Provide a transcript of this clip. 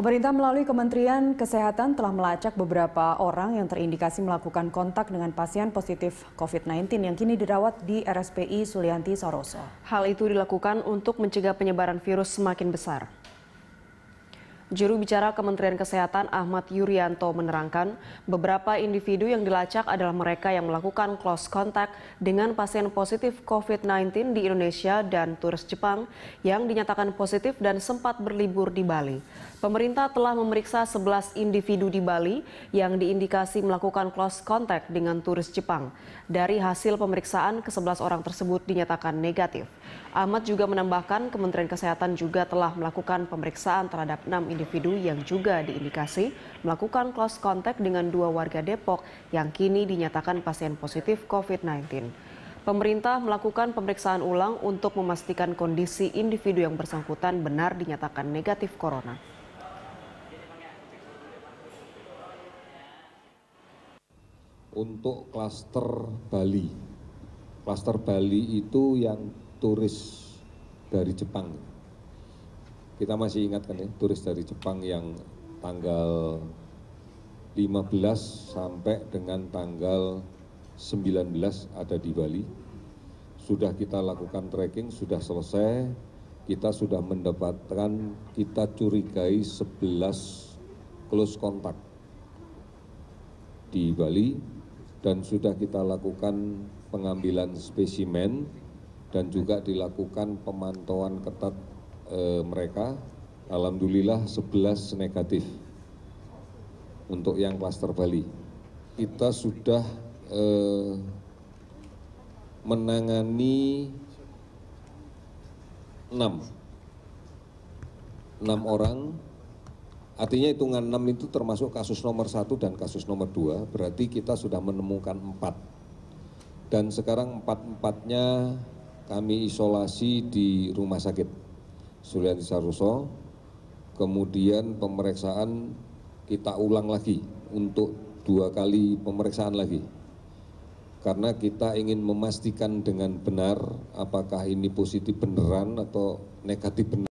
Pemerintah melalui Kementerian Kesehatan telah melacak beberapa orang yang terindikasi melakukan kontak dengan pasien positif COVID-19 yang kini dirawat di RSPI Sulianti Saroso. Hal itu dilakukan untuk mencegah penyebaran virus semakin besar. Juru bicara Kementerian Kesehatan Ahmad Yuryanto menerangkan, beberapa individu yang dilacak adalah mereka yang melakukan close contact dengan pasien positif COVID-19 di Indonesia dan turis Jepang yang dinyatakan positif dan sempat berlibur di Bali. Pemerintah telah memeriksa 11 individu di Bali yang diindikasi melakukan close contact dengan turis Jepang. Dari hasil pemeriksaan, ke-11 orang tersebut dinyatakan negatif. Ahmad juga menambahkan Kementerian Kesehatan juga telah melakukan pemeriksaan terhadap 6 individu individu yang juga diindikasi melakukan close contact dengan dua warga Depok yang kini dinyatakan pasien positif COVID-19. Pemerintah melakukan pemeriksaan ulang untuk memastikan kondisi individu yang bersangkutan benar dinyatakan negatif corona. Untuk klaster Bali, klaster Bali itu yang turis dari Jepang kita masih ingat kan ya, turis dari Jepang yang tanggal 15 sampai dengan tanggal 19 ada di Bali. Sudah kita lakukan tracking, sudah selesai. Kita sudah mendapatkan, kita curigai 11 close contact di Bali dan sudah kita lakukan pengambilan spesimen dan juga dilakukan pemantauan ketat Eh, mereka alhamdulillah 11 negatif untuk yang klaster Bali. Kita sudah e, menangani 6 6 orang artinya hitungan 6 itu termasuk kasus nomor 1 dan kasus nomor 2 berarti kita sudah menemukan 4 dan sekarang empat-empatnya kami isolasi di rumah sakit. Sulianti Saroso. Kemudian pemeriksaan kita ulang lagi untuk dua kali pemeriksaan lagi. Karena kita ingin memastikan dengan benar apakah ini positif beneran atau negatif beneran.